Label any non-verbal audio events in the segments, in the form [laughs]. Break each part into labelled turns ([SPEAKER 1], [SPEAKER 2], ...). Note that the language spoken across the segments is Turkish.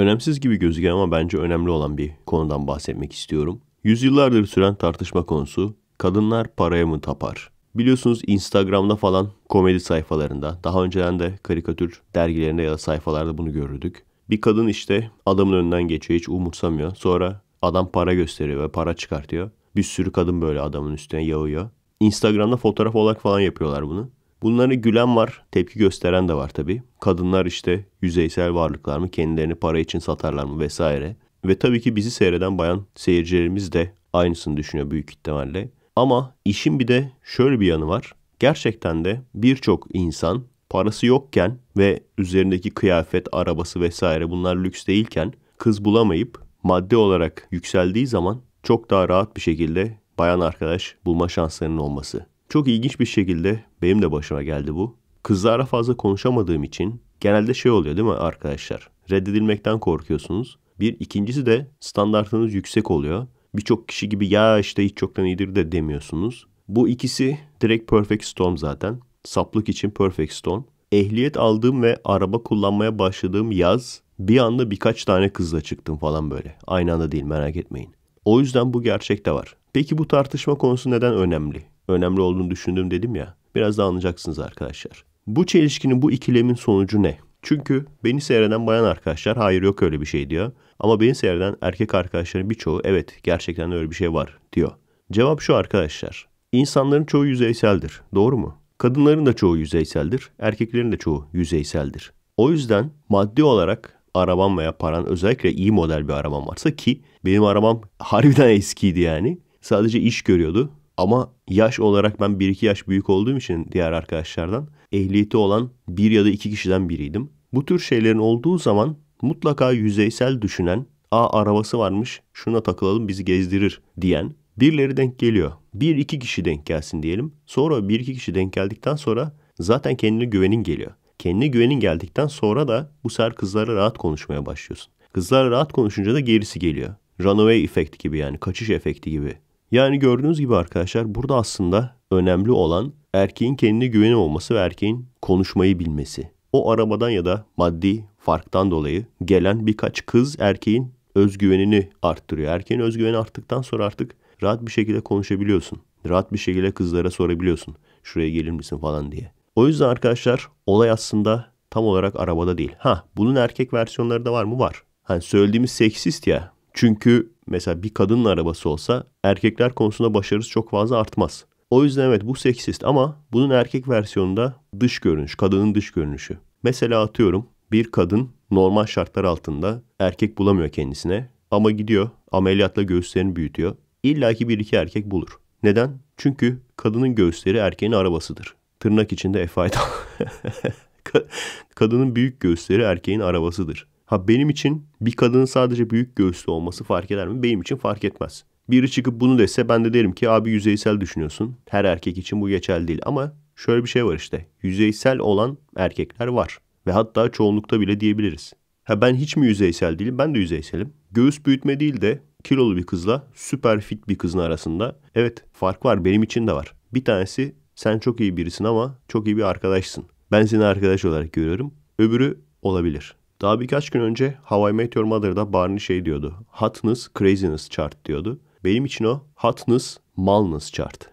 [SPEAKER 1] önemsiz gibi gözüken ama bence önemli olan bir konudan bahsetmek istiyorum. Yüzyıllardır süren tartışma konusu kadınlar paraya mı tapar? Biliyorsunuz Instagram'da falan komedi sayfalarında, daha önceden de karikatür dergilerinde ya da sayfalarda bunu görürdük. Bir kadın işte adamın önünden geçiyor hiç umursamıyor. Sonra adam para gösteriyor ve para çıkartıyor. Bir sürü kadın böyle adamın üstüne yağıyor. Instagram'da fotoğraf olarak falan yapıyorlar bunu. Bunları gülen var, tepki gösteren de var tabii. Kadınlar işte yüzeysel varlıklar mı, kendilerini para için satarlar mı vesaire. Ve tabii ki bizi seyreden bayan seyircilerimiz de aynısını düşünüyor büyük ihtimalle. Ama işin bir de şöyle bir yanı var. Gerçekten de birçok insan parası yokken ve üzerindeki kıyafet, arabası vesaire bunlar lüks değilken kız bulamayıp maddi olarak yükseldiği zaman çok daha rahat bir şekilde bayan arkadaş bulma şanslarının olması. Çok ilginç bir şekilde benim de başıma geldi bu. Kızlara fazla konuşamadığım için genelde şey oluyor değil mi arkadaşlar? Reddedilmekten korkuyorsunuz. Bir ikincisi de standartınız yüksek oluyor. Birçok kişi gibi ya işte hiç çoktan iyidir de demiyorsunuz. Bu ikisi direkt perfect storm zaten. Saplık için perfect storm. Ehliyet aldığım ve araba kullanmaya başladığım yaz bir anda birkaç tane kızla çıktım falan böyle. Aynı anda değil merak etmeyin. O yüzden bu gerçek de var. Peki bu tartışma konusu neden önemli? Önemli olduğunu düşündüm dedim ya. Biraz daha anlayacaksınız arkadaşlar. Bu çelişkinin, bu ikilemin sonucu ne? Çünkü beni seyreden bayan arkadaşlar hayır yok öyle bir şey diyor. Ama beni seyreden erkek arkadaşların birçoğu evet gerçekten öyle bir şey var diyor. Cevap şu arkadaşlar. İnsanların çoğu yüzeyseldir. Doğru mu? Kadınların da çoğu yüzeyseldir. Erkeklerin de çoğu yüzeyseldir. O yüzden maddi olarak araban veya paran özellikle iyi model bir araban varsa ki benim arabam harbiden eskiydi yani. Sadece iş görüyordu. Ama yaş olarak ben 1-2 yaş büyük olduğum için diğer arkadaşlardan ehliyeti olan bir ya da iki kişiden biriydim. Bu tür şeylerin olduğu zaman mutlaka yüzeysel düşünen, a arabası varmış şuna takılalım bizi gezdirir diyen birileri denk geliyor. Bir iki kişi denk gelsin diyelim. Sonra bir iki kişi denk geldikten sonra zaten kendine güvenin geliyor. Kendine güvenin geldikten sonra da bu sefer kızlara rahat konuşmaya başlıyorsun. Kızlar rahat konuşunca da gerisi geliyor. Runaway efekt gibi yani kaçış efekti gibi yani gördüğünüz gibi arkadaşlar burada aslında önemli olan erkeğin kendine güveni olması ve erkeğin konuşmayı bilmesi. O arabadan ya da maddi farktan dolayı gelen birkaç kız erkeğin özgüvenini arttırıyor. Erkeğin özgüveni arttıktan sonra artık rahat bir şekilde konuşabiliyorsun. Rahat bir şekilde kızlara sorabiliyorsun. Şuraya gelir misin falan diye. O yüzden arkadaşlar olay aslında tam olarak arabada değil. Ha bunun erkek versiyonları da var mı? Var. Hani söylediğimiz seksist ya çünkü mesela bir kadının arabası olsa erkekler konusunda başarısı çok fazla artmaz. O yüzden evet bu seksist ama bunun erkek versiyonunda dış görünüş, kadının dış görünüşü. Mesela atıyorum bir kadın normal şartlar altında erkek bulamıyor kendisine ama gidiyor ameliyatla göğüslerini büyütüyor. İlla ki bir iki erkek bulur. Neden? Çünkü kadının göğüsleri erkeğin arabasıdır. Tırnak içinde efayda. [laughs] kadının büyük göğüsleri erkeğin arabasıdır. Ha benim için bir kadının sadece büyük göğüslü olması fark eder mi? Benim için fark etmez. Biri çıkıp bunu dese ben de derim ki abi yüzeysel düşünüyorsun. Her erkek için bu geçerli değil ama şöyle bir şey var işte. Yüzeysel olan erkekler var ve hatta çoğunlukta bile diyebiliriz. Ha ben hiç mi yüzeysel değilim? Ben de yüzeyselim. Göğüs büyütme değil de kilolu bir kızla süper fit bir kızın arasında evet fark var benim için de var. Bir tanesi sen çok iyi birisin ama çok iyi bir arkadaşsın. Ben seni arkadaş olarak görüyorum. Öbürü olabilir. Daha birkaç gün önce How I Met Your Mother'da Barney şey diyordu. Hotness, craziness chart diyordu. Benim için o hotness, malness chart.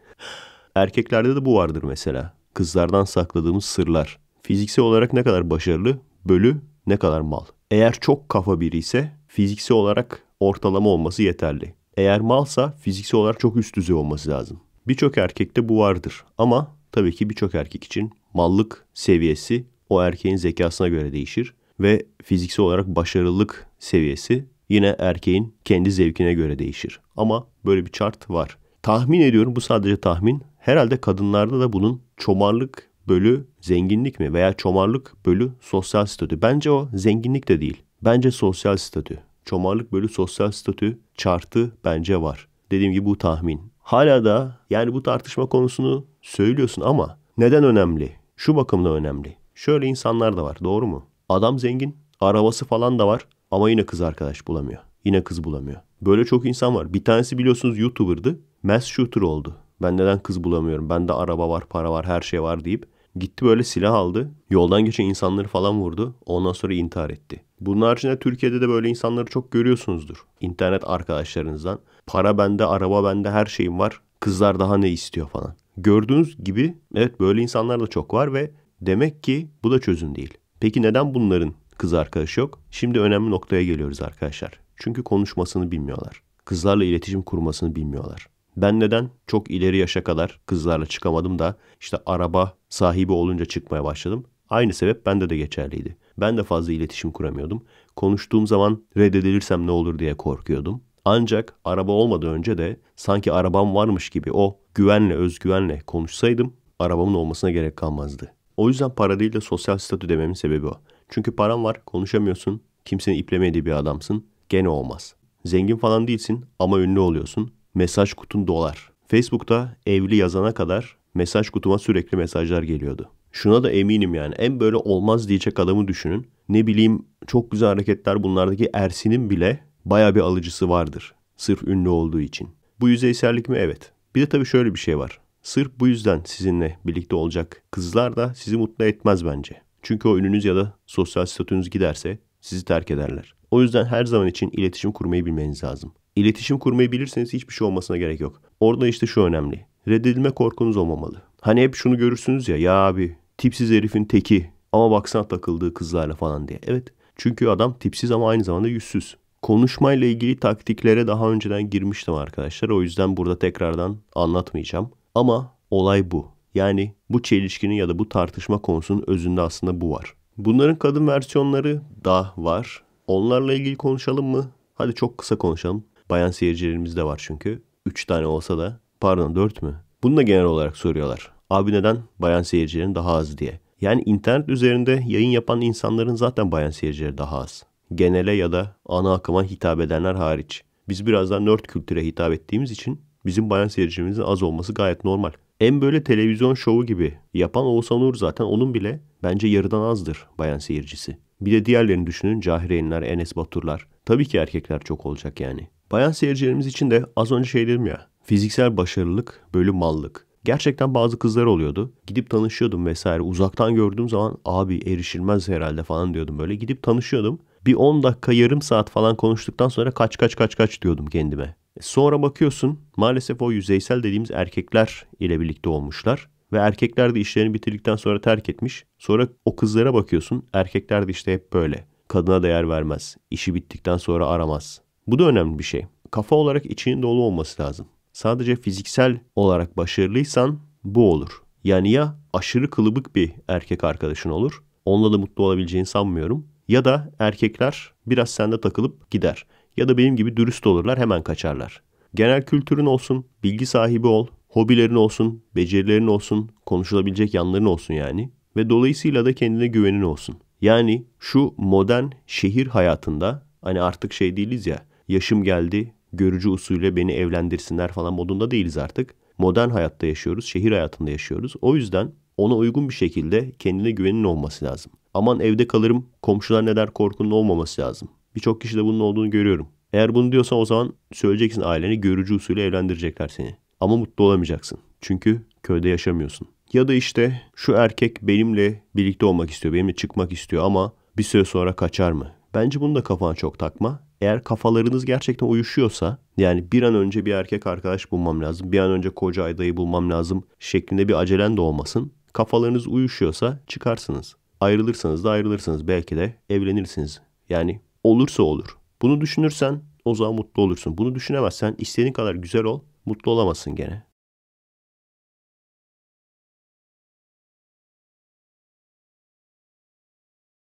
[SPEAKER 1] Erkeklerde de bu vardır mesela. Kızlardan sakladığımız sırlar. Fiziksel olarak ne kadar başarılı, bölü ne kadar mal. Eğer çok kafa biri ise fiziksel olarak ortalama olması yeterli. Eğer malsa fiziksel olarak çok üst düzey olması lazım. Birçok erkekte bu vardır ama tabii ki birçok erkek için mallık seviyesi o erkeğin zekasına göre değişir ve fiziksel olarak başarılılık seviyesi yine erkeğin kendi zevkine göre değişir. Ama böyle bir chart var. Tahmin ediyorum bu sadece tahmin. Herhalde kadınlarda da bunun çomarlık bölü zenginlik mi veya çomarlık bölü sosyal statü. Bence o zenginlik de değil. Bence sosyal statü. Çomarlık bölü sosyal statü çartı bence var. Dediğim gibi bu tahmin. Hala da yani bu tartışma konusunu söylüyorsun ama neden önemli? Şu bakımda önemli. Şöyle insanlar da var doğru mu? Adam zengin, arabası falan da var ama yine kız arkadaş bulamıyor. Yine kız bulamıyor. Böyle çok insan var. Bir tanesi biliyorsunuz YouTuber'dı. Mass shooter oldu. Ben neden kız bulamıyorum? Ben de araba var, para var, her şey var deyip gitti böyle silah aldı. Yoldan geçen insanları falan vurdu. Ondan sonra intihar etti. Bunun haricinde Türkiye'de de böyle insanları çok görüyorsunuzdur. İnternet arkadaşlarınızdan. Para bende, araba bende, her şeyim var. Kızlar daha ne istiyor falan. Gördüğünüz gibi evet böyle insanlar da çok var ve demek ki bu da çözüm değil. Peki neden bunların kız arkadaşı yok? Şimdi önemli noktaya geliyoruz arkadaşlar. Çünkü konuşmasını bilmiyorlar. Kızlarla iletişim kurmasını bilmiyorlar. Ben neden çok ileri yaşa kadar kızlarla çıkamadım da işte araba sahibi olunca çıkmaya başladım. Aynı sebep bende de geçerliydi. Ben de fazla iletişim kuramıyordum. Konuştuğum zaman reddedilirsem ne olur diye korkuyordum. Ancak araba olmadan önce de sanki arabam varmış gibi o güvenle özgüvenle konuşsaydım arabamın olmasına gerek kalmazdı. O yüzden para değil de sosyal statü dememin sebebi o. Çünkü paran var, konuşamıyorsun, kimsenin iplemediği bir adamsın. Gene olmaz. Zengin falan değilsin ama ünlü oluyorsun. Mesaj kutun dolar. Facebook'ta evli yazana kadar mesaj kutuma sürekli mesajlar geliyordu. Şuna da eminim yani. En böyle olmaz diyecek adamı düşünün. Ne bileyim çok güzel hareketler bunlardaki Ersin'in bile baya bir alıcısı vardır. Sırf ünlü olduğu için. Bu yüzeysellik mi? Evet. Bir de tabii şöyle bir şey var. Sırf bu yüzden sizinle birlikte olacak kızlar da sizi mutlu etmez bence. Çünkü o ününüz ya da sosyal statünüz giderse sizi terk ederler. O yüzden her zaman için iletişim kurmayı bilmeniz lazım. İletişim kurmayı bilirseniz hiçbir şey olmasına gerek yok. Orada işte şu önemli. Reddedilme korkunuz olmamalı. Hani hep şunu görürsünüz ya ya abi tipsiz herifin teki ama baksana takıldığı kızlarla falan diye. Evet çünkü adam tipsiz ama aynı zamanda yüzsüz. Konuşmayla ilgili taktiklere daha önceden girmiştim arkadaşlar. O yüzden burada tekrardan anlatmayacağım. Ama olay bu. Yani bu çelişkinin ya da bu tartışma konusunun özünde aslında bu var. Bunların kadın versiyonları da var. Onlarla ilgili konuşalım mı? Hadi çok kısa konuşalım. Bayan seyircilerimiz de var çünkü. Üç tane olsa da pardon dört mü? Bunu da genel olarak soruyorlar. Abi neden bayan seyircilerin daha az diye. Yani internet üzerinde yayın yapan insanların zaten bayan seyircileri daha az. Genele ya da ana akıma hitap edenler hariç. Biz biraz daha nerd kültüre hitap ettiğimiz için bizim bayan seyircimizin az olması gayet normal. En böyle televizyon şovu gibi yapan Oğuzhan Uğur zaten onun bile bence yarıdan azdır bayan seyircisi. Bir de diğerlerini düşünün Cahireyinler, Enes Baturlar. Tabii ki erkekler çok olacak yani. Bayan seyircilerimiz için de az önce şey dedim ya. Fiziksel başarılılık bölü mallık. Gerçekten bazı kızlar oluyordu. Gidip tanışıyordum vesaire. Uzaktan gördüğüm zaman abi erişilmez herhalde falan diyordum böyle. Gidip tanışıyordum. Bir 10 dakika yarım saat falan konuştuktan sonra kaç kaç kaç kaç diyordum kendime. E, sonra bakıyorsun maalesef o yüzeysel dediğimiz erkekler ile birlikte olmuşlar. Ve erkekler de işlerini bitirdikten sonra terk etmiş. Sonra o kızlara bakıyorsun erkekler de işte hep böyle. Kadına değer vermez. İşi bittikten sonra aramaz. Bu da önemli bir şey. Kafa olarak içinin dolu olması lazım. Sadece fiziksel olarak başarılıysan bu olur. Yani ya aşırı kılıbık bir erkek arkadaşın olur. Onunla da mutlu olabileceğini sanmıyorum. Ya da erkekler biraz sende takılıp gider ya da benim gibi dürüst olurlar hemen kaçarlar. Genel kültürün olsun, bilgi sahibi ol, hobilerin olsun, becerilerin olsun, konuşulabilecek yanların olsun yani ve dolayısıyla da kendine güvenin olsun. Yani şu modern şehir hayatında hani artık şey değiliz ya yaşım geldi görücü usulüyle beni evlendirsinler falan modunda değiliz artık. Modern hayatta yaşıyoruz, şehir hayatında yaşıyoruz. O yüzden ona uygun bir şekilde kendine güvenin olması lazım. Aman evde kalırım, komşular ne der korkunun olmaması lazım. Birçok kişi de bunun olduğunu görüyorum. Eğer bunu diyorsan o zaman söyleyeceksin aileni görücü usulü evlendirecekler seni. Ama mutlu olamayacaksın. Çünkü köyde yaşamıyorsun. Ya da işte şu erkek benimle birlikte olmak istiyor, benimle çıkmak istiyor ama bir süre sonra kaçar mı? Bence bunu da kafana çok takma. Eğer kafalarınız gerçekten uyuşuyorsa yani bir an önce bir erkek arkadaş bulmam lazım, bir an önce koca aydayı bulmam lazım şeklinde bir acelen de olmasın. Kafalarınız uyuşuyorsa çıkarsınız. Ayrılırsanız da ayrılırsınız belki de evlenirsiniz. Yani olursa olur. Bunu düşünürsen o zaman mutlu olursun. Bunu düşünemezsen istediğin kadar güzel ol, mutlu olamazsın gene.